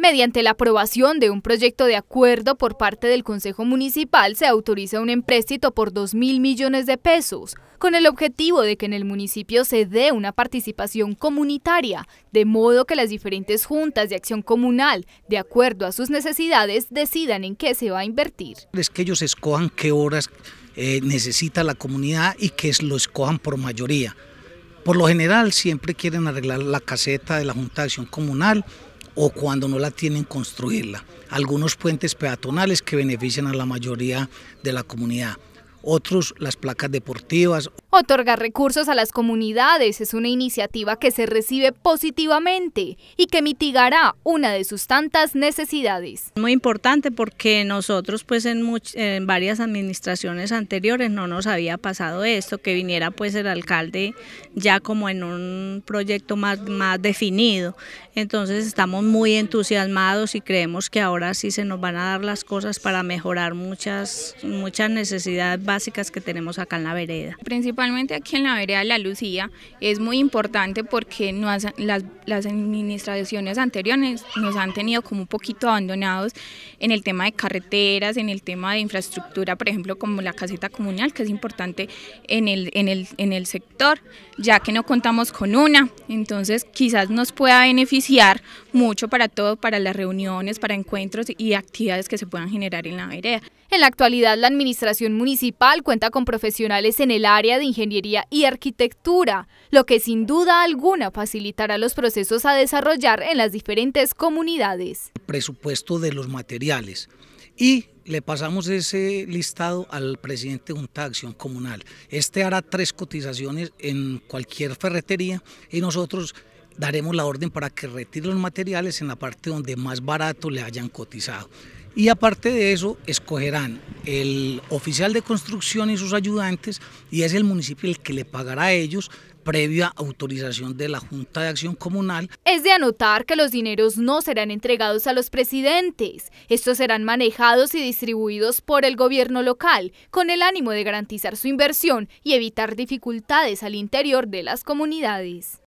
Mediante la aprobación de un proyecto de acuerdo por parte del Consejo Municipal se autoriza un empréstito por 2 mil millones de pesos, con el objetivo de que en el municipio se dé una participación comunitaria, de modo que las diferentes juntas de acción comunal, de acuerdo a sus necesidades, decidan en qué se va a invertir. Es que ellos escojan qué horas eh, necesita la comunidad y que lo escojan por mayoría. Por lo general siempre quieren arreglar la caseta de la Junta de Acción Comunal o cuando no la tienen construirla. Algunos puentes peatonales que benefician a la mayoría de la comunidad, otros las placas deportivas. Otorgar recursos a las comunidades es una iniciativa que se recibe positivamente y que mitigará una de sus tantas necesidades. Muy importante porque nosotros pues en, varias administraciones anteriores no nos había pasado esto, que viniera pues el alcalde ya como en un proyecto más, más definido. Entonces estamos muy entusiasmados y creemos que ahora sí se nos van a dar las cosas para mejorar muchas, muchas necesidades básicas que tenemos acá en la vereda aquí en la vereda de La Lucía es muy importante porque no las, las, administraciones anteriores nos han tenido como un poquito abandonados en el tema de carreteras, en el tema de infraestructura, por ejemplo, como la caseta comunal, que es importante en el, en el, en el sector, ya que no contamos con una, entonces quizás nos pueda beneficiar mucho para todo, para las reuniones, para encuentros y actividades que se puedan generar en la vereda. En la actualidad, la administración municipal cuenta con profesionales en el área de ingeniería y arquitectura, lo que sin duda alguna facilitará los procesos a desarrollar en las diferentes comunidades. Presupuesto de los materiales y le pasamos ese listado al presidente de Junta de Acción Comunal. Este hará tres cotizaciones en cualquier ferretería y nosotros daremos la orden para que retire los materiales en la parte donde más barato le hayan cotizado y aparte de eso escogerán el oficial de construcción y sus ayudantes y es el municipio el que le pagará a ellos previa autorización de la Junta de Acción Comunal. Es de anotar que los dineros no serán entregados a los presidentes. Estos serán manejados y distribuidos por el gobierno local, con el ánimo de garantizar su inversión y evitar dificultades al interior de las comunidades.